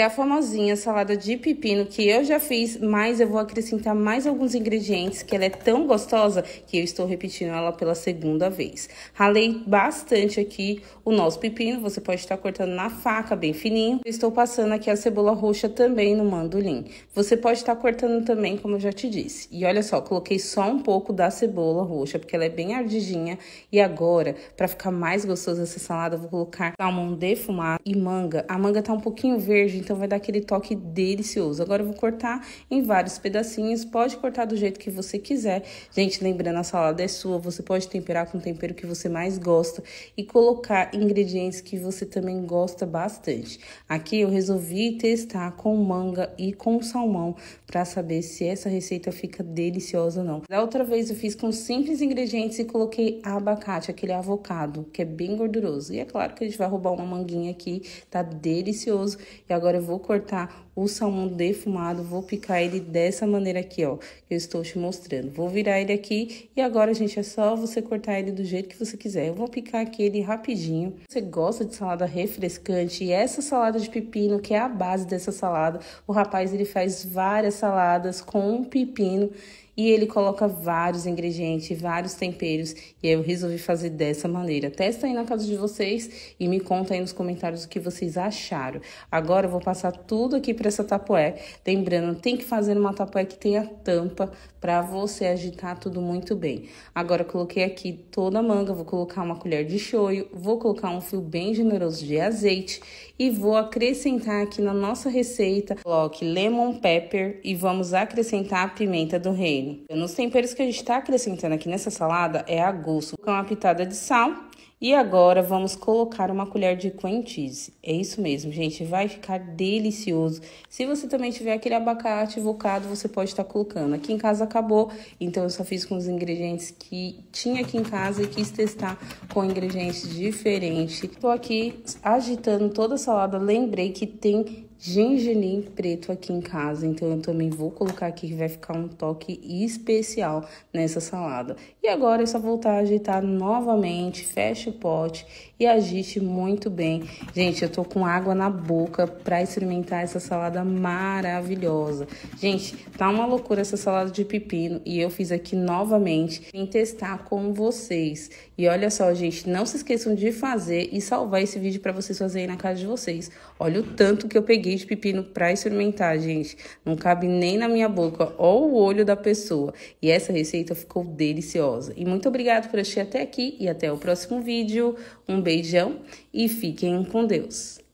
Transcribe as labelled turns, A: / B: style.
A: é a famosinha salada de pepino que eu já fiz, mas eu vou acrescentar mais alguns ingredientes, que ela é tão gostosa que eu estou repetindo ela pela segunda vez. Ralei bastante aqui o nosso pepino, você pode estar cortando na faca bem fininho. estou passando aqui a cebola roxa também no mandolim. Você pode estar cortando também, como eu já te disse. E olha só, coloquei só um pouco da cebola roxa, porque ela é bem ardidinha. E agora, para ficar mais gostosa essa salada, eu vou colocar salmão defumado e manga. A manga tá um pouquinho verde, então vai dar aquele toque delicioso. Agora eu vou cortar em vários pedacinhos, pode cortar do jeito que você quiser. Gente, lembrando, a salada é sua, você pode temperar com o tempero que você mais gosta e colocar ingredientes que você também gosta bastante. Aqui eu resolvi testar com manga e com salmão para saber se essa receita fica deliciosa ou não. Da outra vez eu fiz com simples ingredientes e coloquei abacate, aquele avocado, que é bem gorduroso. E é claro que a gente vai roubar uma manguinha aqui, tá delicioso. E agora agora eu vou cortar o salmão defumado, vou picar ele dessa maneira aqui, ó, que eu estou te mostrando. Vou virar ele aqui e agora, gente, é só você cortar ele do jeito que você quiser. Eu vou picar aqui ele rapidinho. Você gosta de salada refrescante e essa salada de pepino, que é a base dessa salada, o rapaz, ele faz várias saladas com pepino e ele coloca vários ingredientes, vários temperos. E aí eu resolvi fazer dessa maneira. Testa aí na casa de vocês e me conta aí nos comentários o que vocês acharam. Agora eu vou passar tudo aqui para essa tapoé. Lembrando, tem que fazer uma tapoé que tenha tampa para você agitar tudo muito bem. Agora coloquei aqui toda a manga, vou colocar uma colher de shoyu, vou colocar um fio bem generoso de azeite e vou acrescentar aqui na nossa receita, coloque lemon pepper e vamos acrescentar a pimenta do reino. Nos temperos que a gente está acrescentando aqui nessa salada é a gosto, com uma pitada de sal. E agora vamos colocar uma colher de cream cheese. É isso mesmo, gente, vai ficar delicioso. Se você também tiver aquele abacate invocado, você pode estar tá colocando. Aqui em casa acabou, então eu só fiz com os ingredientes que tinha aqui em casa e quis testar com ingredientes diferentes. Estou aqui agitando toda a salada, lembrei que tem gengelim preto aqui em casa, então eu também vou colocar aqui que vai ficar um toque especial nessa salada. E agora é só voltar a agitar novamente, fecha o pote e agite muito bem. Gente, eu tô com água na boca para experimentar essa salada maravilhosa. Gente, tá uma loucura essa salada de pepino e eu fiz aqui novamente em testar com vocês. E olha só, gente, não se esqueçam de fazer e salvar esse vídeo para vocês fazerem na casa de vocês. Olha o tanto que eu peguei peguei pepino pepinos pra experimentar, gente. Não cabe nem na minha boca ou o olho da pessoa. E essa receita ficou deliciosa. E muito obrigado por assistir até aqui e até o próximo vídeo. Um beijão e fiquem com Deus.